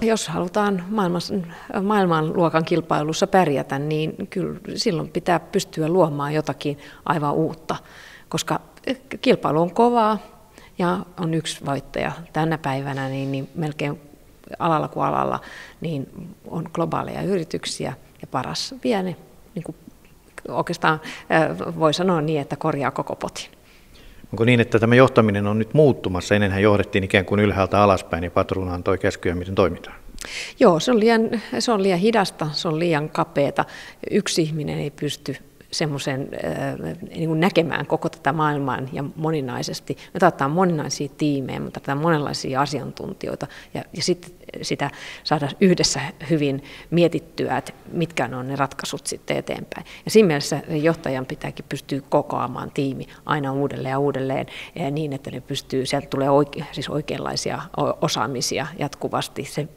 Jos halutaan maailman, maailmanluokan kilpailussa pärjätä, niin kyllä silloin pitää pystyä luomaan jotakin aivan uutta, koska kilpailu on kovaa ja on yksi voittaja tänä päivänä, niin, niin melkein alalla kuin alalla niin on globaaleja yrityksiä ja paras vie ne, niin kuin oikeastaan äh, voi sanoa niin, että korjaa koko potin. Onko niin, että tämä johtaminen on nyt muuttumassa? Ennenhän johdettiin ikään kuin ylhäältä alaspäin ja niin patruuna antoi käskyä, miten toimitaan. Joo, se on, liian, se on liian hidasta, se on liian kapeata. Yksi ihminen ei pysty semmoisen äh, niin näkemään koko tätä maailmaa ja moninaisesti. Me tarvitaan moninaisia tiimejä, me tarvitaan monenlaisia asiantuntijoita ja, ja sitten sitä saada yhdessä hyvin mietittyä, että mitkä on ne ratkaisut sitten eteenpäin. Ja siinä mielessä johtajan pitääkin pystyä kokoamaan tiimi aina uudelleen ja uudelleen eh, niin, että ne pystyy, sieltä tulee oike, siis oikeanlaisia osaamisia jatkuvasti. Se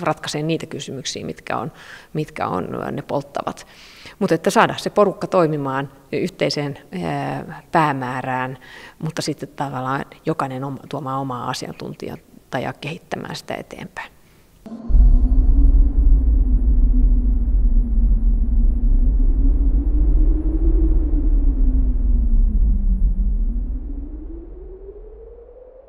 ratkaisee niitä kysymyksiä, mitkä on, mitkä on eh, ne polttavat. Mutta että saada se porukka toimimaan yhteiseen eh, päämäärään, mutta sitten tavallaan jokainen tuomaan omaa asiantuntijaa ja kehittämään sitä eteenpäin.